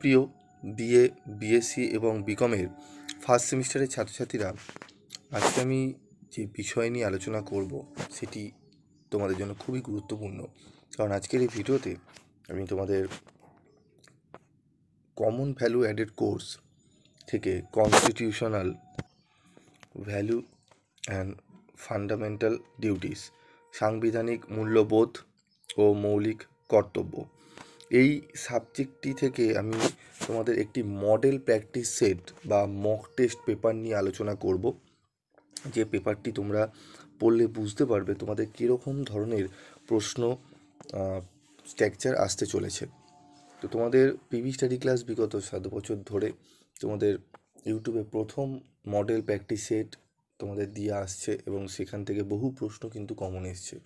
প্রিয় BA BSc এবং বিকমের first সেমিস্টারের ছাত্রছাত্রীরা আজকে আমি যে বিষয় নিয়ে আলোচনা করব সেটি তোমাদের জন্য খুবই গুরুত্বপূর্ণ কারণ আজকের এই ভিডিওতে আমি তোমাদের কমন ভ্যালু অ্যাডেড কোর্স থেকে constitutional value and fundamental duties সাংবিধানিক মূল্যবোধ ও মৌলিক কর্তব্য এই সাবজেক্টটি থেকে আমি তোমাদের একটি মডেল প্র্যাকটিস সেট বা মক টেস্ট পেপার নিয়ে আলোচনা করব যে পেপারটি তোমরা পড়লে বুঝতে পারবে তোমাদের কীরকম ধরনের প্রশ্ন স্ট্রাকচার আসতে চলেছে তো তোমাদের পিভি স্টাডি ক্লাস বিগত সাত বছর ধরে তোমাদের ইউটিউবে প্রথম মডেল প্র্যাকটিস সেট তোমাদের দিয়ে আসছে এবং সেখান থেকে বহু প্রশ্ন কিন্তু কমন এসছে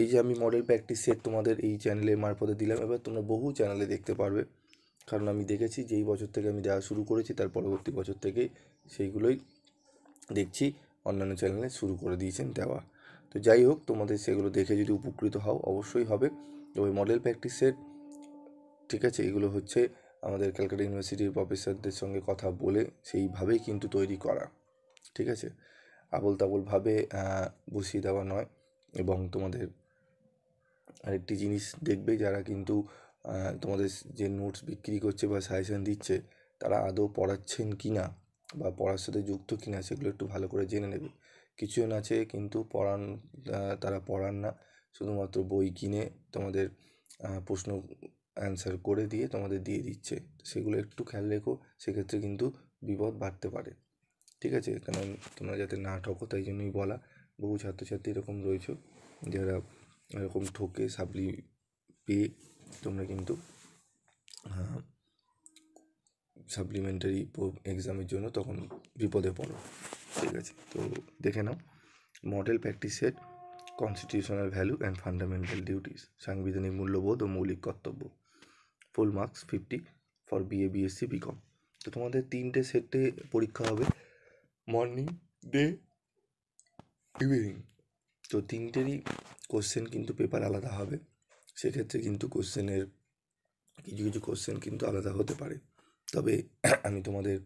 এই যে আমি মডেল প্র্যাকটিস সেট তোমাদের এই চ্যানেলের মারফতে দিলাম এবার তোমরা বহু চ্যানেলে দেখতে পারবে কারণ আমি দেখেছি যেই বছর থেকে আমি দেওয়া শুরু করেছি তার পরবর্তী বছর থেকে সেইগুলোই দেখছি অন্যান্য চ্যানেলে শুরু করে দিয়েছেন দেওয়া তো যাই হোক তোমাদের সেগুলো দেখে যদি উপকৃত হও অবশ্যই হবে ওই মডেল প্র্যাকটিস সেট ঠিক আছে এগুলো হচ্ছে আমাদের ক্যালকাটা ইউনিভার্সিটির প্রফেসরদের সঙ্গে কথা বলে সেইভাবেই কিন্তু তৈরি করা ঠিক আছে আবল তাবলভাবে বসিয়ে দেওয়া নয় এবং তোমাদের আরেকটি জিনিস দেখবে যারা কিন্তু তোমাদের যে নোটস বিক্রি করছে বা সাজেশান দিচ্ছে তারা আদৌ পড়াচ্ছেন কি না বা পড়ার সাথে যুক্ত কি না সেগুলো একটু ভালো করে জেনে নেবে কিছুজন আছে কিন্তু পড়ান তারা পড়ান না শুধুমাত্র বই কিনে তোমাদের প্রশ্ন অ্যান্সার করে দিয়ে তোমাদের দিয়ে দিচ্ছে সেগুলো একটু খেয়াল রেখো সেক্ষেত্রে কিন্তু বিপদ বাড়তে পারে ঠিক আছে কারণ তোমরা যাতে না ঠকো তাই জন্যই বলা বহু ছাত্রছাত্রী এরকম রয়েছে যারা এরকম ঠোকে সাপ্লি পেয়ে তোমরা কিন্তু সাপ্লিমেন্টারি এক্সামের জন্য তখন বিপদে পড়ো ঠিক আছে তো দেখে নাও model practice set constitutional value and fundamental duties সাংবিধানিক মূল্যবোধ ও মৌলিক কর্তব্য full marks fifty for BA BSc BCom তো তোমাদের তিনটে সেটে পরীক্ষা হবে মর্নিং ডে ইভিনিং তো তিনটেরই কোশ্চেন কিন্তু পেপার আলাদা হবে সেক্ষেত্রে কিন্তু কোশ্চেনের কিছু কিছু কোশ্চেন কিন্তু আলাদা হতে পারে তবে আমি তোমাদের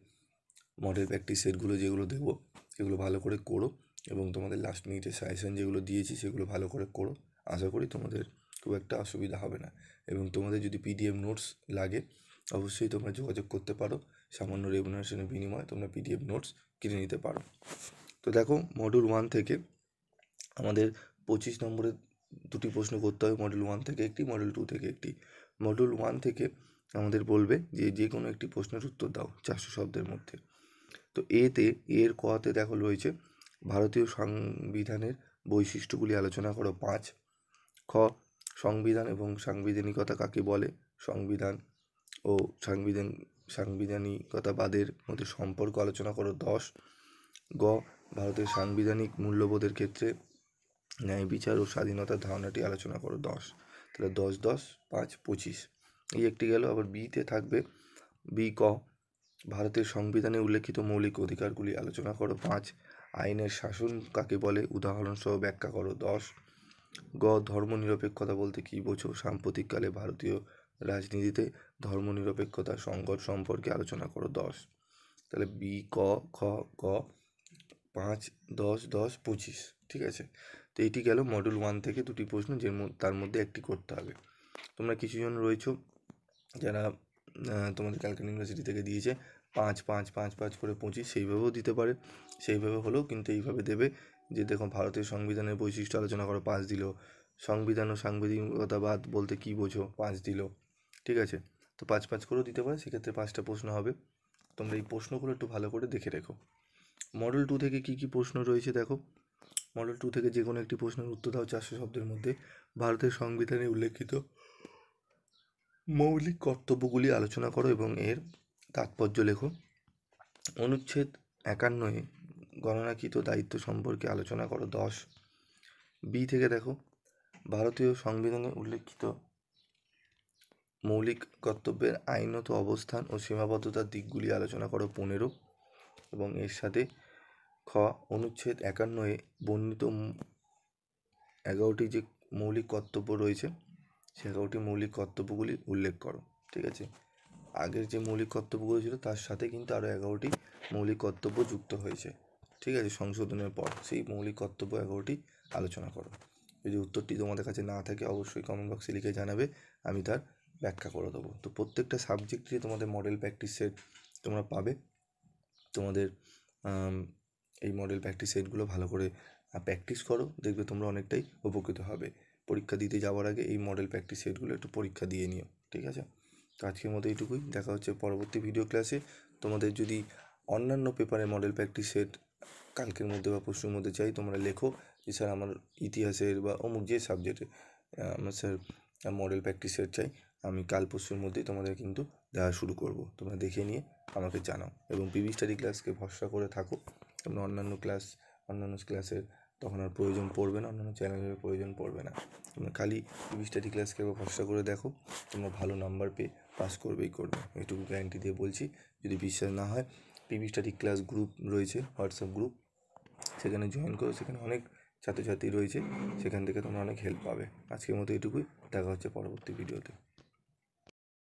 মডেল প্র্যাকটিস সেটগুলো যেগুলো দেবো সেগুলো ভালো করে করো এবং তোমাদের লাস্ট মিনিটে সাজেশন যেগুলো দিয়েছি সেগুলো ভালো করে করো আশা করি তোমাদের খুব একটা অসুবিধা হবে না এবং তোমাদের যদি পিডিএফ নোটস লাগে অবশ্যই তোমরা যোগাযোগ করতে পারো সামান্য রেমুনারেশনের বিনিময়ে তোমরা পিডিএফ নোটস কিনে নিতে পারো তো দেখো মডুল ওয়ান থেকে আমাদের পঁচিশ নম্বরের দুটি প্রশ্ন করতে হবে মডেল ওয়ান থেকে একটি মডেল টু থেকে একটি মডেল ওয়ান থেকে আমাদের বলবে যে যে কোনো একটি প্রশ্নের উত্তর দাও চারশো শব্দের মধ্যে তো এতে এর কতে দেখো রয়েছে ভারতীয় সংবিধানের বৈশিষ্ট্যগুলি আলোচনা করো পাঁচ খ সংবিধান এবং সাংবিধানিকতা কাকে বলে সংবিধান ও সাংবিধান সাংবিধানিকতাবাদের মধ্যে সম্পর্ক আলোচনা করো দশ গ ভারতের সাংবিধানিক মূল্যবোধের ক্ষেত্রে ন্যায় বিচার ও স্বাধীনতার ধারণাটি আলোচনা করো দশ তাহলে দশ দশ পাঁচ পঁচিশ এই একটি গেল আবার বিতে থাকবে বি ক ভারতের সংবিধানে উল্লেখিত মৌলিক অধিকারগুলি আলোচনা করো পাঁচ আইনের শাসন কাকে বলে উদাহরণসহ ব্যাখ্যা করো দশ গ ধর্মনিরপেক্ষতা বলতে কী বোঝো সাম্প্রতিককালে ভারতীয় রাজনীতিতে ধর্মনিরপেক্ষতা সংকট সম্পর্কে আলোচনা করো দশ তাহলে বি ক খ গ পাঁচ দশ দশ পঁচিশ ঠিক আছে তো এটি গেল মডিউল ওয়ান থেকে দুটি প্রশ্ন যে তার মধ্যে একটি করতে হবে তোমরা কিছুজন রয়েছো যারা তোমাদের ক্যালকাটা ইউনিভার্সিটি থেকে দিয়েছে পাঁচ পাঁচ পাঁচ পাঁচ করে পঁচিশ সেইভাবেও দিতে পারে সেইভাবে হলেও কিন্তু এইভাবে দেবে যে দেখো ভারতের সংবিধানের বৈশিষ্ট্য আলোচনা করো পাঁচ দিল সংবিধান ও সাংবিধানিকতাবাদ বলতে কী বোঝো পাঁচ দিল ঠিক আছে তো পাঁচ পাঁচ করেও দিতে পারে সেক্ষেত্রে পাঁচটা প্রশ্ন হবে তোমরা এই প্রশ্নগুলো একটু ভালো করে দেখে রেখো মডেল টু থেকে কি কি প্রশ্ন রয়েছে দেখো মডেল টু থেকে যে কোনো একটি প্রশ্নের উত্তর দাও চারশো শব্দের মধ্যে ভারতের সংবিধানে উল্লেখিত মৌলিক কর্তব্যগুলি আলোচনা করো এবং এর তাৎপর্য লেখো অনুচ্ছেদ একান্নয়ে গণনাকৃত দায়িত্ব সম্পর্কে আলোচনা করো দশ বি থেকে দেখো ভারতীয় সংবিধানে উল্লেখিত মৌলিক কর্তব্যের আইনত অবস্থান ও সীমাবদ্ধতার দিকগুলি আলোচনা করো পনেরো এবং এর সাথে খ অনুচ্ছেদ একান্নয়ে বর্ণিত এগারোটি যে মৌলিক কর্তব্য রয়েছে সে এগারোটি মৌলিক কর্তব্যগুলি উল্লেখ করো ঠিক আছে আগের যে মৌলিক কর্তব্যগুলো ছিল তার সাথে কিন্তু আরও এগারোটি মৌলিক কর্তব্য যুক্ত হয়েছে ঠিক আছে সংশোধনের পর সেই মৌলিক কর্তব্য এগারোটি আলোচনা করো যদি উত্তরটি তোমাদের কাছে না থাকে অবশ্যই কমেন্ট বক্সে লিখে জানাবে আমি তার ব্যাখ্যা করে দেবো তো প্রত্যেকটা সাবজেক্টে তোমাদের মডেল প্র্যাকটিসের তোমরা পাবে তোমাদের এই মডেল প্র্যাকটিস সেটগুলো ভালো করে প্র্যাকটিস করো দেখবে তোমরা অনেকটাই উপকৃত হবে পরীক্ষা দিতে যাওয়ার আগে এই মডেল প্র্যাকটিস সেটগুলো একটু পরীক্ষা দিয়ে নিও ঠিক আছে তো আজকের মতো এইটুকুই দেখা হচ্ছে পরবর্তী ভিডিও ক্লাসে তোমাদের যদি অন্যান্য পেপারে মডেল প্র্যাকটিস সেট কালকের মধ্যে বা পরশুর মধ্যে চাই তোমরা লেখো যে স্যার আমার ইতিহাসের বা অমুক যে সাবজেক্টে আমার স্যার মডেল প্র্যাকটিস সেট চাই আমি কাল পরশুর মধ্যেই তোমাদের কিন্তু দেওয়া শুরু করব তোমরা দেখে নিয়ে আমাকে জানাও এবং পিভি স্টাডি ক্লাসকে ভরসা করে থাকো তোমরা অন্যান্য ক্লাস অন্যান্য ক্লাসের তখন আর প্রয়োজন পড়বে না অন্যান্য চ্যানেলের প্রয়োজন পড়বে না তোমরা খালি পিভি স্টাডি ক্লাসকে ভরসা করে দেখো তোমরা ভালো নাম্বার পেয়ে পাস করবেই করবে এইটুকু গ্যারান্টি দিয়ে বলছি যদি বিশ্বাস না হয় পিভি স্টাডি ক্লাস গ্রুপ রয়েছে হোয়াটসঅ্যাপ গ্রুপ সেখানে জয়েন করো সেখানে অনেক ছাত্রছাত্রী রয়েছে সেখান থেকে তোমরা অনেক হেল্প পাবে আজকের মতো এটুকুই দেখা হচ্ছে পরবর্তী ভিডিওতে